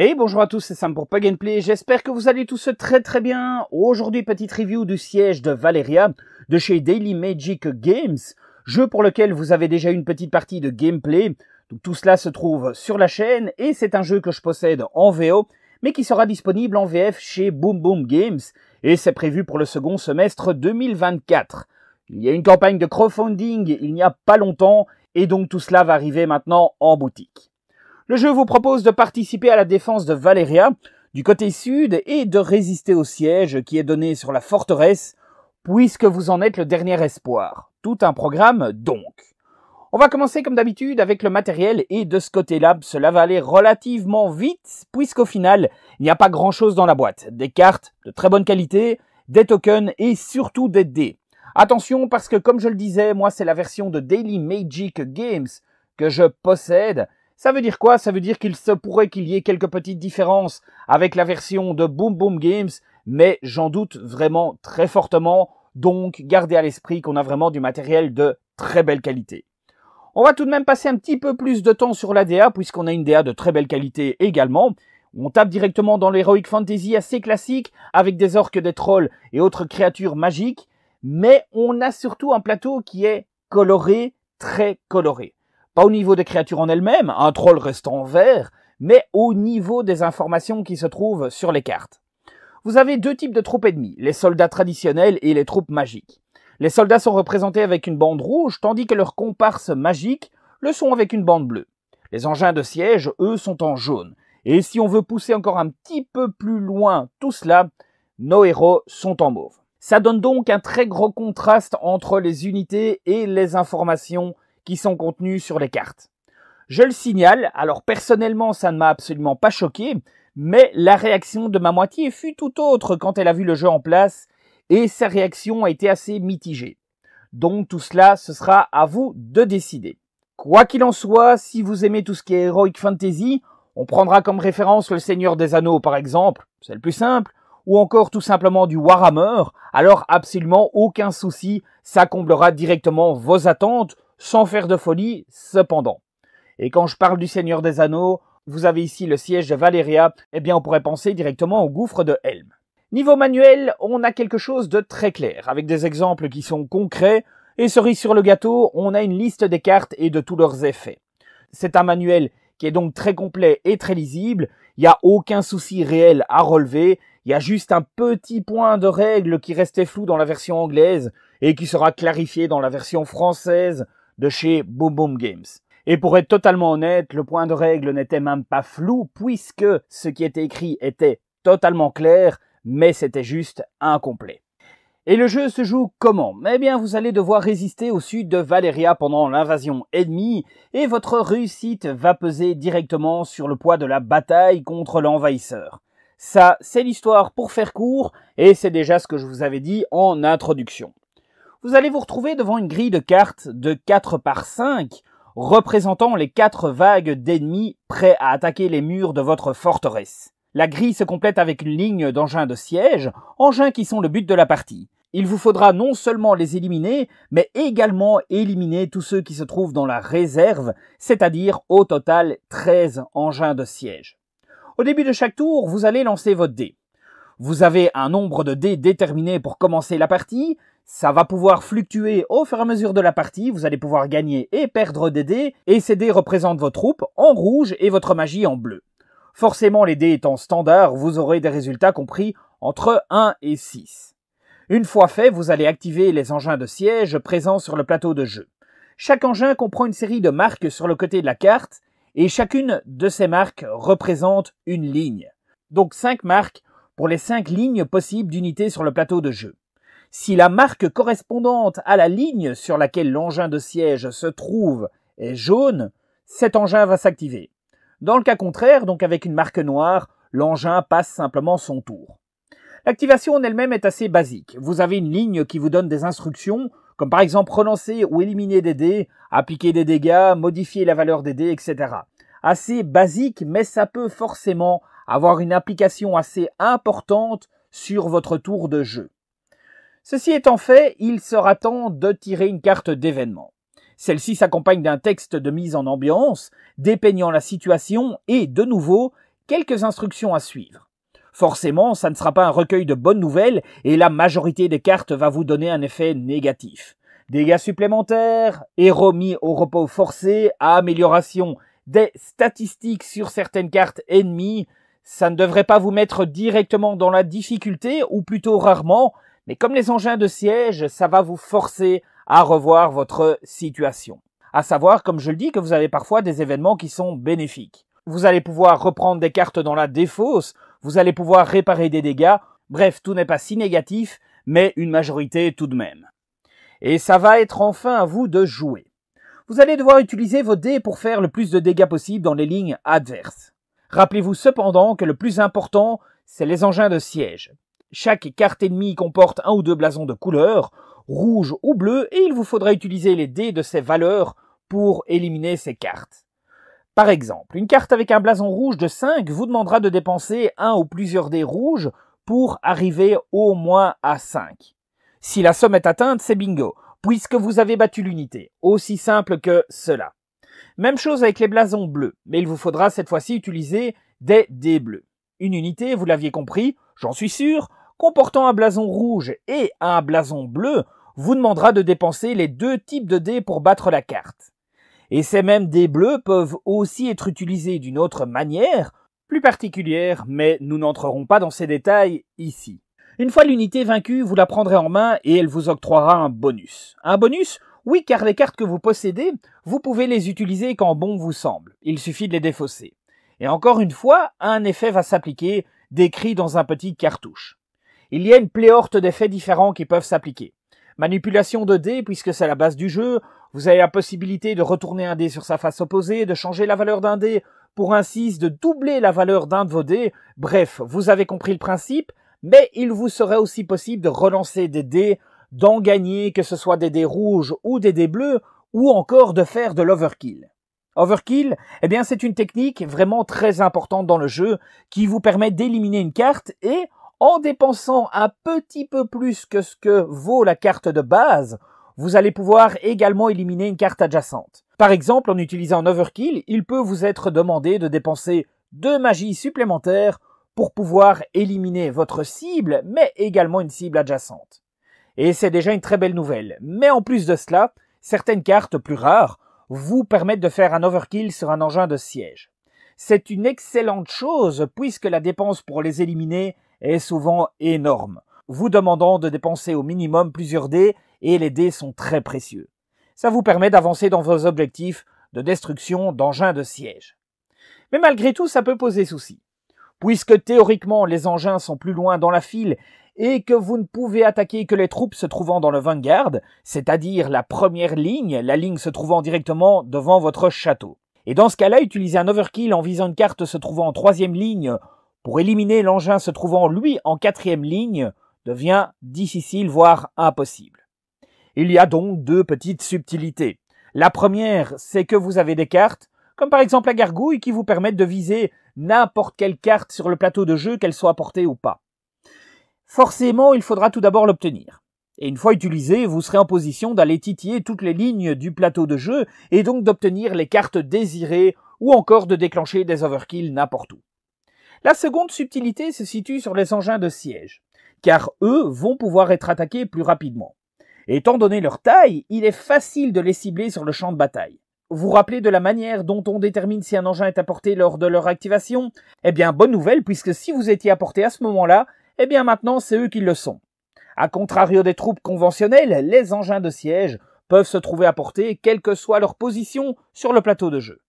Et bonjour à tous, c'est Sam pour Pug and j'espère que vous allez tous très très bien. Aujourd'hui, petite review du siège de Valeria de chez Daily Magic Games, jeu pour lequel vous avez déjà une petite partie de gameplay. Donc, tout cela se trouve sur la chaîne et c'est un jeu que je possède en VO, mais qui sera disponible en VF chez Boom Boom Games et c'est prévu pour le second semestre 2024. Il y a une campagne de crowdfunding il n'y a pas longtemps et donc tout cela va arriver maintenant en boutique. Le jeu vous propose de participer à la défense de Valeria du côté sud et de résister au siège qui est donné sur la forteresse puisque vous en êtes le dernier espoir. Tout un programme donc. On va commencer comme d'habitude avec le matériel et de ce côté-là, cela va aller relativement vite puisqu'au final, il n'y a pas grand-chose dans la boîte. Des cartes de très bonne qualité, des tokens et surtout des dés. Attention parce que comme je le disais, moi c'est la version de Daily Magic Games que je possède ça veut dire quoi Ça veut dire qu'il se pourrait qu'il y ait quelques petites différences avec la version de Boom Boom Games, mais j'en doute vraiment très fortement. Donc, gardez à l'esprit qu'on a vraiment du matériel de très belle qualité. On va tout de même passer un petit peu plus de temps sur la DA, puisqu'on a une DA de très belle qualité également. On tape directement dans l'Heroic Fantasy assez classique, avec des orques, des trolls et autres créatures magiques, mais on a surtout un plateau qui est coloré, très coloré. Pas au niveau des créatures en elles-mêmes, un troll restant vert, mais au niveau des informations qui se trouvent sur les cartes. Vous avez deux types de troupes ennemies, les soldats traditionnels et les troupes magiques. Les soldats sont représentés avec une bande rouge, tandis que leurs comparses magiques le sont avec une bande bleue. Les engins de siège, eux, sont en jaune. Et si on veut pousser encore un petit peu plus loin tout cela, nos héros sont en mauve. Ça donne donc un très gros contraste entre les unités et les informations sont contenus sur les cartes. Je le signale, alors personnellement ça ne m'a absolument pas choqué, mais la réaction de ma moitié fut tout autre quand elle a vu le jeu en place, et sa réaction a été assez mitigée. Donc tout cela, ce sera à vous de décider. Quoi qu'il en soit, si vous aimez tout ce qui est Heroic Fantasy, on prendra comme référence le Seigneur des Anneaux par exemple, c'est le plus simple, ou encore tout simplement du Warhammer, alors absolument aucun souci, ça comblera directement vos attentes, sans faire de folie, cependant. Et quand je parle du Seigneur des Anneaux, vous avez ici le siège de Valéria, eh bien on pourrait penser directement au gouffre de Helm. Niveau manuel, on a quelque chose de très clair, avec des exemples qui sont concrets, et cerise sur le gâteau, on a une liste des cartes et de tous leurs effets. C'est un manuel qui est donc très complet et très lisible, il n'y a aucun souci réel à relever, il y a juste un petit point de règle qui restait flou dans la version anglaise et qui sera clarifié dans la version française, de chez Boom Boom Games. Et pour être totalement honnête, le point de règle n'était même pas flou puisque ce qui était écrit était totalement clair, mais c'était juste incomplet. Et le jeu se joue comment Eh bien, vous allez devoir résister au sud de Valeria pendant l'invasion ennemie, et votre réussite va peser directement sur le poids de la bataille contre l'envahisseur. Ça, c'est l'histoire pour faire court, et c'est déjà ce que je vous avais dit en introduction vous allez vous retrouver devant une grille de cartes de 4 par 5 représentant les 4 vagues d'ennemis prêts à attaquer les murs de votre forteresse. La grille se complète avec une ligne d'engins de siège, engins qui sont le but de la partie. Il vous faudra non seulement les éliminer, mais également éliminer tous ceux qui se trouvent dans la réserve, c'est-à-dire au total 13 engins de siège. Au début de chaque tour, vous allez lancer votre dé. Vous avez un nombre de dés déterminé pour commencer la partie. Ça va pouvoir fluctuer au fur et à mesure de la partie. Vous allez pouvoir gagner et perdre des dés. Et ces dés représentent vos troupes en rouge et votre magie en bleu. Forcément, les dés étant standard, vous aurez des résultats compris entre 1 et 6. Une fois fait, vous allez activer les engins de siège présents sur le plateau de jeu. Chaque engin comprend une série de marques sur le côté de la carte, et chacune de ces marques représente une ligne. Donc 5 marques pour les cinq lignes possibles d'unités sur le plateau de jeu. Si la marque correspondante à la ligne sur laquelle l'engin de siège se trouve est jaune, cet engin va s'activer. Dans le cas contraire, donc avec une marque noire, l'engin passe simplement son tour. L'activation en elle-même est assez basique. Vous avez une ligne qui vous donne des instructions, comme par exemple relancer ou éliminer des dés, appliquer des dégâts, modifier la valeur des dés, etc. Assez basique, mais ça peut forcément avoir une application assez importante sur votre tour de jeu. Ceci étant fait, il sera temps de tirer une carte d'événement. Celle-ci s'accompagne d'un texte de mise en ambiance, dépeignant la situation et, de nouveau, quelques instructions à suivre. Forcément, ça ne sera pas un recueil de bonnes nouvelles et la majorité des cartes va vous donner un effet négatif. Dégâts supplémentaires, héros mis au repos forcé, amélioration des statistiques sur certaines cartes ennemies, ça ne devrait pas vous mettre directement dans la difficulté, ou plutôt rarement, mais comme les engins de siège, ça va vous forcer à revoir votre situation. À savoir, comme je le dis, que vous avez parfois des événements qui sont bénéfiques. Vous allez pouvoir reprendre des cartes dans la défausse, vous allez pouvoir réparer des dégâts, bref, tout n'est pas si négatif, mais une majorité tout de même. Et ça va être enfin à vous de jouer. Vous allez devoir utiliser vos dés pour faire le plus de dégâts possible dans les lignes adverses. Rappelez-vous cependant que le plus important, c'est les engins de siège. Chaque carte ennemie comporte un ou deux blasons de couleur, rouge ou bleu, et il vous faudra utiliser les dés de ces valeurs pour éliminer ces cartes. Par exemple, une carte avec un blason rouge de 5 vous demandera de dépenser un ou plusieurs dés rouges pour arriver au moins à 5. Si la somme est atteinte, c'est bingo, puisque vous avez battu l'unité. Aussi simple que cela. Même chose avec les blasons bleus, mais il vous faudra cette fois-ci utiliser des dés bleus. Une unité, vous l'aviez compris, j'en suis sûr, comportant un blason rouge et un blason bleu, vous demandera de dépenser les deux types de dés pour battre la carte. Et ces mêmes dés bleus peuvent aussi être utilisés d'une autre manière, plus particulière, mais nous n'entrerons pas dans ces détails ici. Une fois l'unité vaincue, vous la prendrez en main et elle vous octroiera un bonus. Un bonus oui, car les cartes que vous possédez, vous pouvez les utiliser quand bon vous semble. Il suffit de les défausser. Et encore une fois, un effet va s'appliquer, décrit dans un petit cartouche. Il y a une pléorte d'effets différents qui peuvent s'appliquer. Manipulation de dés, puisque c'est la base du jeu, vous avez la possibilité de retourner un dé sur sa face opposée, de changer la valeur d'un dé, pour ainsi de doubler la valeur d'un de vos dés. Bref, vous avez compris le principe, mais il vous serait aussi possible de relancer des dés d'en gagner, que ce soit des dés rouges ou des dés bleus, ou encore de faire de l'overkill. Overkill, eh bien, c'est une technique vraiment très importante dans le jeu qui vous permet d'éliminer une carte et, en dépensant un petit peu plus que ce que vaut la carte de base, vous allez pouvoir également éliminer une carte adjacente. Par exemple, en utilisant un overkill, il peut vous être demandé de dépenser deux magies supplémentaires pour pouvoir éliminer votre cible, mais également une cible adjacente. Et c'est déjà une très belle nouvelle. Mais en plus de cela, certaines cartes plus rares vous permettent de faire un overkill sur un engin de siège. C'est une excellente chose puisque la dépense pour les éliminer est souvent énorme, vous demandant de dépenser au minimum plusieurs dés et les dés sont très précieux. Ça vous permet d'avancer dans vos objectifs de destruction d'engins de siège. Mais malgré tout, ça peut poser souci. Puisque théoriquement les engins sont plus loin dans la file et que vous ne pouvez attaquer que les troupes se trouvant dans le vanguard, c'est-à-dire la première ligne, la ligne se trouvant directement devant votre château. Et dans ce cas-là, utiliser un overkill en visant une carte se trouvant en troisième ligne pour éliminer l'engin se trouvant lui en quatrième ligne devient difficile voire impossible. Il y a donc deux petites subtilités. La première, c'est que vous avez des cartes, comme par exemple la gargouille qui vous permettent de viser n'importe quelle carte sur le plateau de jeu, qu'elle soit portée ou pas. Forcément, il faudra tout d'abord l'obtenir. Et une fois utilisé, vous serez en position d'aller titiller toutes les lignes du plateau de jeu et donc d'obtenir les cartes désirées ou encore de déclencher des overkills n'importe où. La seconde subtilité se situe sur les engins de siège, car eux vont pouvoir être attaqués plus rapidement. Étant donné leur taille, il est facile de les cibler sur le champ de bataille. Vous vous rappelez de la manière dont on détermine si un engin est apporté lors de leur activation Eh bien, bonne nouvelle, puisque si vous étiez apporté à ce moment-là, eh bien maintenant c'est eux qui le sont. A contrario des troupes conventionnelles, les engins de siège peuvent se trouver à portée quelle que soit leur position sur le plateau de jeu.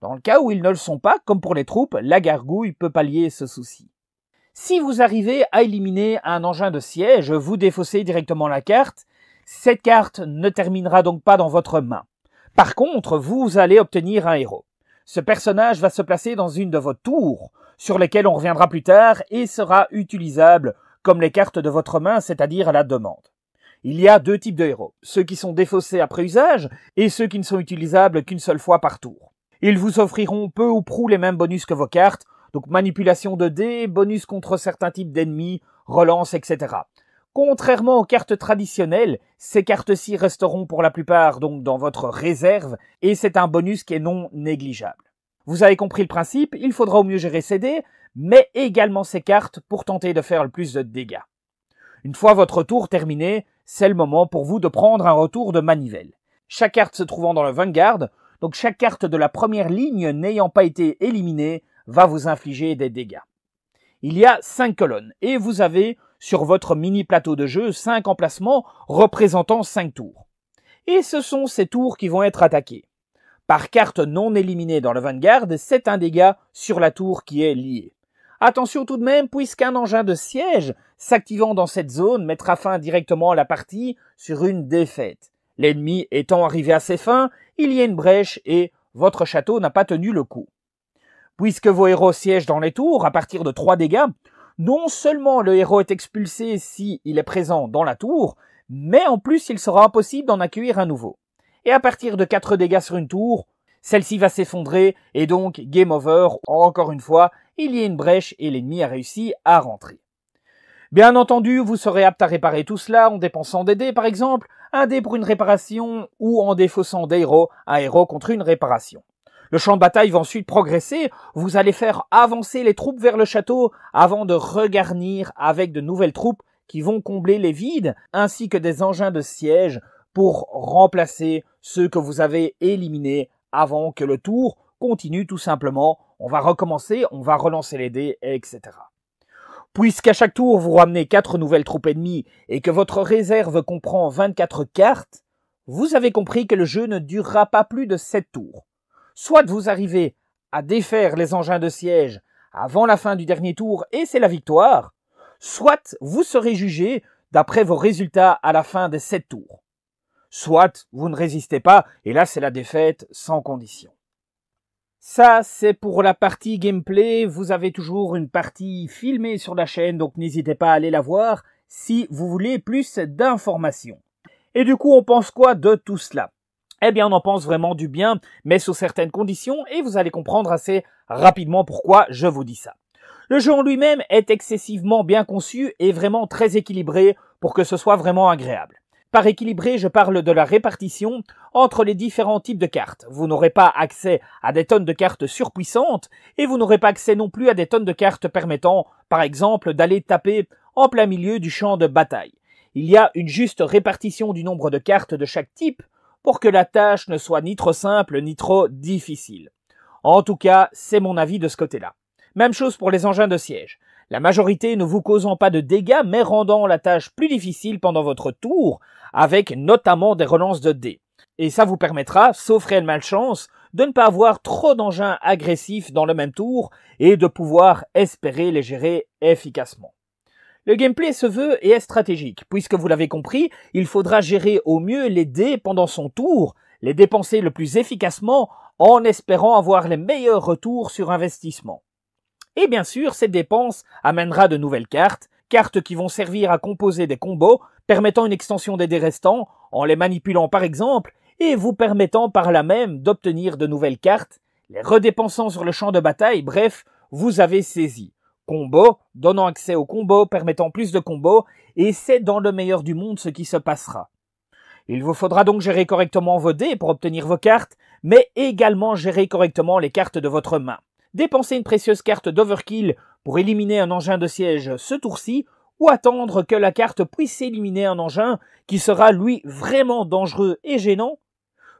Dans le cas où ils ne le sont pas, comme pour les troupes, la gargouille peut pallier ce souci. Si vous arrivez à éliminer un engin de siège, vous défaussez directement la carte. Cette carte ne terminera donc pas dans votre main. Par contre, vous allez obtenir un héros. Ce personnage va se placer dans une de vos tours sur lesquels on reviendra plus tard et sera utilisable comme les cartes de votre main, c'est-à-dire à la demande. Il y a deux types de héros, ceux qui sont défaussés après usage et ceux qui ne sont utilisables qu'une seule fois par tour. Ils vous offriront peu ou prou les mêmes bonus que vos cartes, donc manipulation de dés, bonus contre certains types d'ennemis, relance, etc. Contrairement aux cartes traditionnelles, ces cartes-ci resteront pour la plupart donc dans votre réserve et c'est un bonus qui est non négligeable. Vous avez compris le principe, il faudra au mieux gérer ses dés, mais également ses cartes pour tenter de faire le plus de dégâts. Une fois votre tour terminé, c'est le moment pour vous de prendre un retour de manivelle. Chaque carte se trouvant dans le Vanguard, donc chaque carte de la première ligne n'ayant pas été éliminée, va vous infliger des dégâts. Il y a 5 colonnes, et vous avez sur votre mini plateau de jeu 5 emplacements représentant 5 tours. Et ce sont ces tours qui vont être attaqués. Par carte non éliminée dans le Vanguard, c'est un dégât sur la tour qui est lié. Attention tout de même, puisqu'un engin de siège s'activant dans cette zone mettra fin directement à la partie sur une défaite. L'ennemi étant arrivé à ses fins, il y a une brèche et votre château n'a pas tenu le coup. Puisque vos héros siègent dans les tours à partir de 3 dégâts, non seulement le héros est expulsé s'il il est présent dans la tour, mais en plus il sera impossible d'en accueillir un nouveau et à partir de 4 dégâts sur une tour, celle-ci va s'effondrer, et donc game over, encore une fois, il y a une brèche et l'ennemi a réussi à rentrer. Bien entendu, vous serez apte à réparer tout cela en dépensant des dés par exemple, un dé pour une réparation ou en défaussant des héros, un héros contre une réparation. Le champ de bataille va ensuite progresser, vous allez faire avancer les troupes vers le château avant de regarnir avec de nouvelles troupes qui vont combler les vides, ainsi que des engins de siège pour remplacer ceux que vous avez éliminés avant que le tour continue tout simplement. On va recommencer, on va relancer les dés, etc. Puisqu'à chaque tour vous ramenez 4 nouvelles troupes ennemies et que votre réserve comprend 24 cartes, vous avez compris que le jeu ne durera pas plus de 7 tours. Soit vous arrivez à défaire les engins de siège avant la fin du dernier tour et c'est la victoire, soit vous serez jugé d'après vos résultats à la fin des 7 tours soit vous ne résistez pas, et là c'est la défaite sans condition. Ça, c'est pour la partie gameplay. Vous avez toujours une partie filmée sur la chaîne, donc n'hésitez pas à aller la voir si vous voulez plus d'informations. Et du coup, on pense quoi de tout cela Eh bien, on en pense vraiment du bien, mais sous certaines conditions, et vous allez comprendre assez rapidement pourquoi je vous dis ça. Le jeu en lui-même est excessivement bien conçu et vraiment très équilibré pour que ce soit vraiment agréable. Par équilibré, je parle de la répartition entre les différents types de cartes. Vous n'aurez pas accès à des tonnes de cartes surpuissantes et vous n'aurez pas accès non plus à des tonnes de cartes permettant, par exemple, d'aller taper en plein milieu du champ de bataille. Il y a une juste répartition du nombre de cartes de chaque type pour que la tâche ne soit ni trop simple ni trop difficile. En tout cas, c'est mon avis de ce côté-là. Même chose pour les engins de siège. La majorité ne vous causant pas de dégâts, mais rendant la tâche plus difficile pendant votre tour, avec notamment des relances de dés. Et ça vous permettra, sauf réelle malchance, de ne pas avoir trop d'engins agressifs dans le même tour et de pouvoir espérer les gérer efficacement. Le gameplay se veut et est stratégique. Puisque vous l'avez compris, il faudra gérer au mieux les dés pendant son tour, les dépenser le plus efficacement en espérant avoir les meilleurs retours sur investissement. Et bien sûr, cette dépense amènera de nouvelles cartes, cartes qui vont servir à composer des combos permettant une extension des dés restants, en les manipulant par exemple, et vous permettant par là même d'obtenir de nouvelles cartes, les redépensant sur le champ de bataille, bref, vous avez saisi. Combo, donnant accès aux combos, permettant plus de combos, et c'est dans le meilleur du monde ce qui se passera. Il vous faudra donc gérer correctement vos dés pour obtenir vos cartes, mais également gérer correctement les cartes de votre main dépenser une précieuse carte d'overkill pour éliminer un engin de siège ce tour-ci, ou attendre que la carte puisse éliminer un engin qui sera lui vraiment dangereux et gênant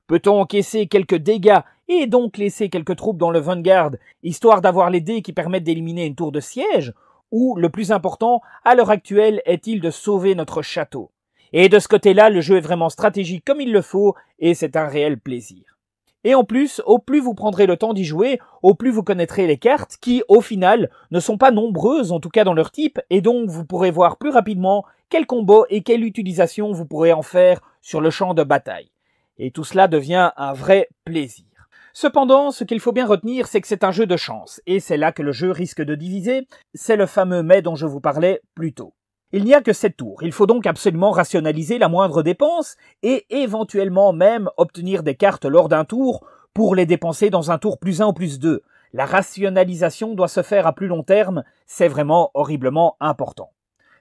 Peut-on encaisser quelques dégâts et donc laisser quelques troupes dans le Vanguard, histoire d'avoir les dés qui permettent d'éliminer une tour de siège Ou, le plus important, à l'heure actuelle, est-il de sauver notre château Et de ce côté-là, le jeu est vraiment stratégique comme il le faut, et c'est un réel plaisir. Et en plus, au plus vous prendrez le temps d'y jouer, au plus vous connaîtrez les cartes qui, au final, ne sont pas nombreuses, en tout cas dans leur type, et donc vous pourrez voir plus rapidement quel combo et quelle utilisation vous pourrez en faire sur le champ de bataille. Et tout cela devient un vrai plaisir. Cependant, ce qu'il faut bien retenir, c'est que c'est un jeu de chance, et c'est là que le jeu risque de diviser, c'est le fameux mais dont je vous parlais plus tôt. Il n'y a que 7 tours, il faut donc absolument rationaliser la moindre dépense et éventuellement même obtenir des cartes lors d'un tour pour les dépenser dans un tour plus 1 ou plus 2. La rationalisation doit se faire à plus long terme, c'est vraiment horriblement important.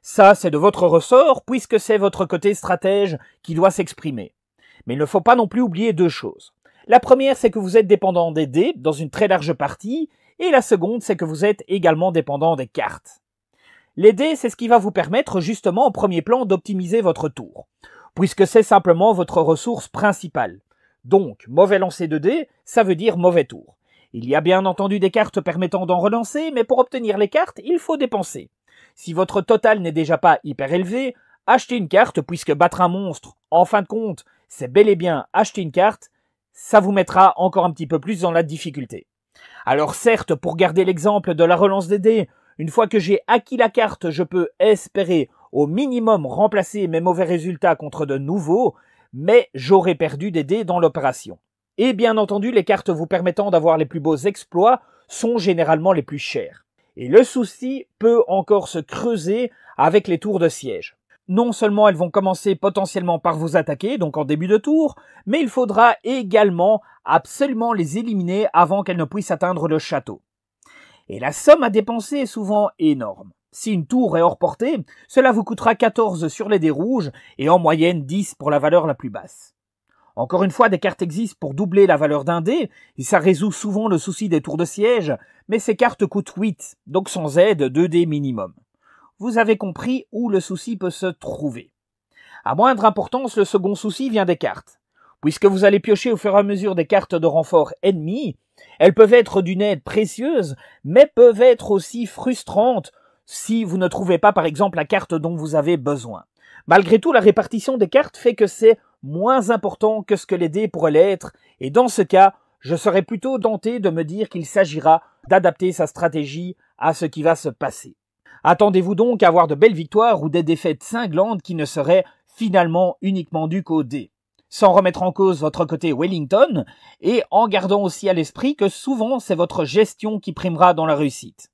Ça, c'est de votre ressort, puisque c'est votre côté stratège qui doit s'exprimer. Mais il ne faut pas non plus oublier deux choses. La première, c'est que vous êtes dépendant des dés dans une très large partie, et la seconde, c'est que vous êtes également dépendant des cartes. Les dés, c'est ce qui va vous permettre justement en premier plan d'optimiser votre tour, puisque c'est simplement votre ressource principale. Donc, mauvais lancer de dés, ça veut dire mauvais tour. Il y a bien entendu des cartes permettant d'en relancer, mais pour obtenir les cartes, il faut dépenser. Si votre total n'est déjà pas hyper élevé, acheter une carte, puisque battre un monstre, en fin de compte, c'est bel et bien acheter une carte, ça vous mettra encore un petit peu plus dans la difficulté. Alors certes, pour garder l'exemple de la relance des dés, une fois que j'ai acquis la carte, je peux espérer au minimum remplacer mes mauvais résultats contre de nouveaux, mais j'aurai perdu des dés dans l'opération. Et bien entendu, les cartes vous permettant d'avoir les plus beaux exploits sont généralement les plus chères. Et le souci peut encore se creuser avec les tours de siège. Non seulement elles vont commencer potentiellement par vous attaquer, donc en début de tour, mais il faudra également absolument les éliminer avant qu'elles ne puissent atteindre le château et la somme à dépenser est souvent énorme. Si une tour est hors portée, cela vous coûtera 14 sur les dés rouges et en moyenne 10 pour la valeur la plus basse. Encore une fois, des cartes existent pour doubler la valeur d'un dé, et ça résout souvent le souci des tours de siège, mais ces cartes coûtent 8, donc sans aide 2 dés minimum. Vous avez compris où le souci peut se trouver. À moindre importance, le second souci vient des cartes. Puisque vous allez piocher au fur et à mesure des cartes de renfort ennemis, elles peuvent être d'une aide précieuse, mais peuvent être aussi frustrantes si vous ne trouvez pas par exemple la carte dont vous avez besoin. Malgré tout, la répartition des cartes fait que c'est moins important que ce que les dés pourraient l'être, et dans ce cas, je serais plutôt tenté de me dire qu'il s'agira d'adapter sa stratégie à ce qui va se passer. Attendez-vous donc à avoir de belles victoires ou des défaites cinglantes qui ne seraient finalement uniquement dues qu'aux dés sans remettre en cause votre côté Wellington, et en gardant aussi à l'esprit que souvent c'est votre gestion qui primera dans la réussite,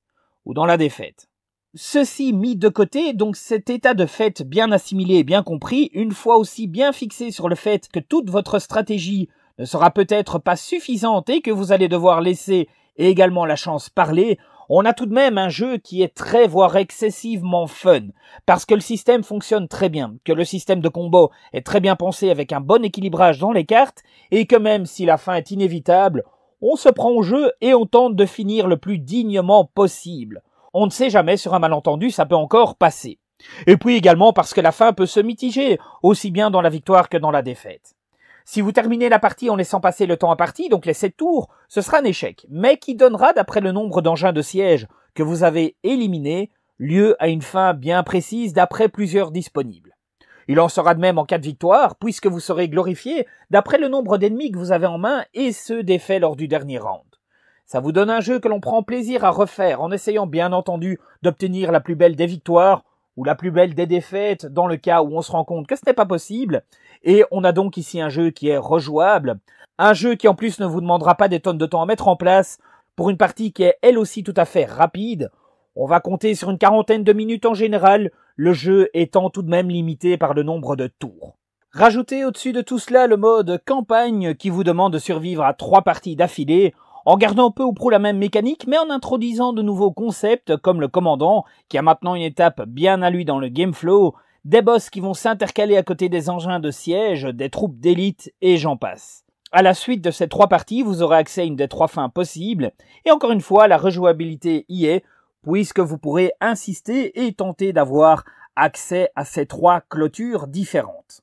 ou dans la défaite. Ceci mis de côté, donc cet état de fait bien assimilé et bien compris, une fois aussi bien fixé sur le fait que toute votre stratégie ne sera peut-être pas suffisante et que vous allez devoir laisser également la chance parler, on a tout de même un jeu qui est très, voire excessivement fun, parce que le système fonctionne très bien, que le système de combo est très bien pensé avec un bon équilibrage dans les cartes, et que même si la fin est inévitable, on se prend au jeu et on tente de finir le plus dignement possible. On ne sait jamais sur un malentendu, ça peut encore passer. Et puis également parce que la fin peut se mitiger, aussi bien dans la victoire que dans la défaite. Si vous terminez la partie en laissant passer le temps à partie, donc les 7 tours, ce sera un échec, mais qui donnera, d'après le nombre d'engins de siège que vous avez éliminés, lieu à une fin bien précise d'après plusieurs disponibles. Il en sera de même en cas de victoire, puisque vous serez glorifié d'après le nombre d'ennemis que vous avez en main et ceux défaits lors du dernier round. Ça vous donne un jeu que l'on prend plaisir à refaire en essayant bien entendu d'obtenir la plus belle des victoires ou la plus belle des défaites dans le cas où on se rend compte que ce n'est pas possible. Et on a donc ici un jeu qui est rejouable, un jeu qui en plus ne vous demandera pas des tonnes de temps à mettre en place pour une partie qui est elle aussi tout à fait rapide. On va compter sur une quarantaine de minutes en général, le jeu étant tout de même limité par le nombre de tours. Rajoutez au-dessus de tout cela le mode campagne qui vous demande de survivre à trois parties d'affilée en gardant peu ou prou la même mécanique, mais en introduisant de nouveaux concepts comme le commandant, qui a maintenant une étape bien à lui dans le game flow, des boss qui vont s'intercaler à côté des engins de siège, des troupes d'élite et j'en passe. À la suite de ces trois parties, vous aurez accès à une des trois fins possibles, et encore une fois, la rejouabilité y est, puisque vous pourrez insister et tenter d'avoir accès à ces trois clôtures différentes.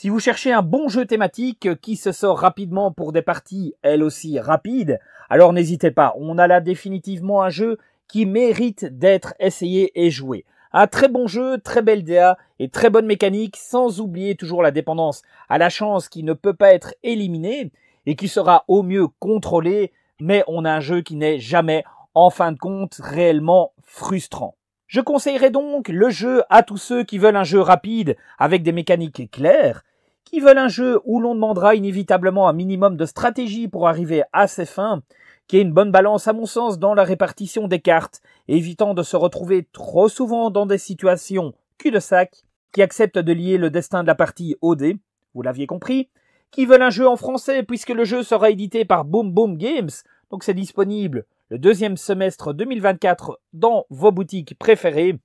Si vous cherchez un bon jeu thématique qui se sort rapidement pour des parties, elles aussi rapides, alors n'hésitez pas, on a là définitivement un jeu qui mérite d'être essayé et joué. Un très bon jeu, très belle DA et très bonne mécanique, sans oublier toujours la dépendance à la chance qui ne peut pas être éliminée et qui sera au mieux contrôlée, mais on a un jeu qui n'est jamais, en fin de compte, réellement frustrant. Je conseillerais donc le jeu à tous ceux qui veulent un jeu rapide avec des mécaniques claires, qui veulent un jeu où l'on demandera inévitablement un minimum de stratégie pour arriver à ses fins, qui est une bonne balance à mon sens dans la répartition des cartes, évitant de se retrouver trop souvent dans des situations cul-de-sac, qui acceptent de lier le destin de la partie au dé, vous l'aviez compris, qui veulent un jeu en français puisque le jeu sera édité par Boom Boom Games, donc c'est disponible le deuxième semestre 2024 dans vos boutiques préférées,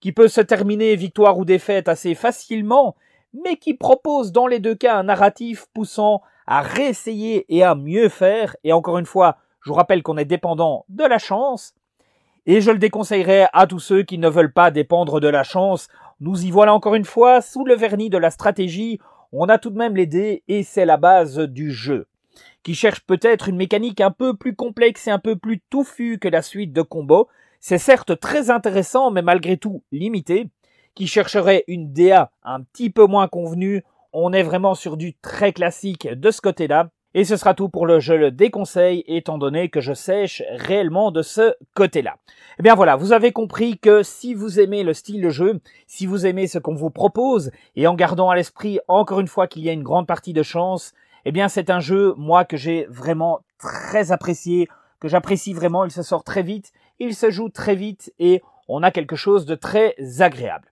qui peut se terminer victoire ou défaite assez facilement mais qui propose dans les deux cas un narratif poussant à réessayer et à mieux faire. Et encore une fois, je vous rappelle qu'on est dépendant de la chance. Et je le déconseillerais à tous ceux qui ne veulent pas dépendre de la chance. Nous y voilà encore une fois sous le vernis de la stratégie. On a tout de même les dés et c'est la base du jeu. Qui cherche peut-être une mécanique un peu plus complexe et un peu plus touffue que la suite de combos. C'est certes très intéressant mais malgré tout limité qui chercherait une DA un petit peu moins convenue, on est vraiment sur du très classique de ce côté-là. Et ce sera tout pour le jeu le déconseille, étant donné que je sèche réellement de ce côté-là. Eh bien voilà, vous avez compris que si vous aimez le style de jeu, si vous aimez ce qu'on vous propose, et en gardant à l'esprit encore une fois qu'il y a une grande partie de chance, eh bien c'est un jeu, moi, que j'ai vraiment très apprécié, que j'apprécie vraiment, il se sort très vite, il se joue très vite, et on a quelque chose de très agréable.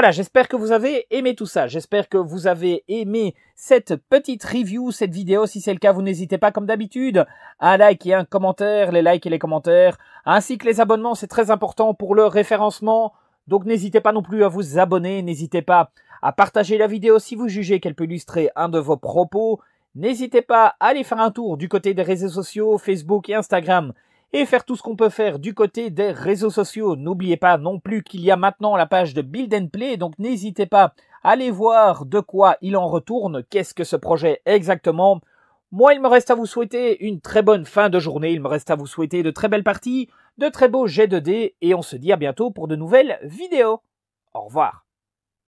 Voilà, j'espère que vous avez aimé tout ça. J'espère que vous avez aimé cette petite review, cette vidéo. Si c'est le cas, vous n'hésitez pas, comme d'habitude, à un like et un commentaire, les likes et les commentaires, ainsi que les abonnements. C'est très important pour le référencement. Donc n'hésitez pas non plus à vous abonner. N'hésitez pas à partager la vidéo si vous jugez qu'elle peut illustrer un de vos propos. N'hésitez pas à aller faire un tour du côté des réseaux sociaux, Facebook et Instagram et faire tout ce qu'on peut faire du côté des réseaux sociaux. N'oubliez pas non plus qu'il y a maintenant la page de Build and Play, donc n'hésitez pas à aller voir de quoi il en retourne, qu'est-ce que ce projet exactement. Moi, il me reste à vous souhaiter une très bonne fin de journée, il me reste à vous souhaiter de très belles parties, de très beaux jets de dés, et on se dit à bientôt pour de nouvelles vidéos. Au revoir.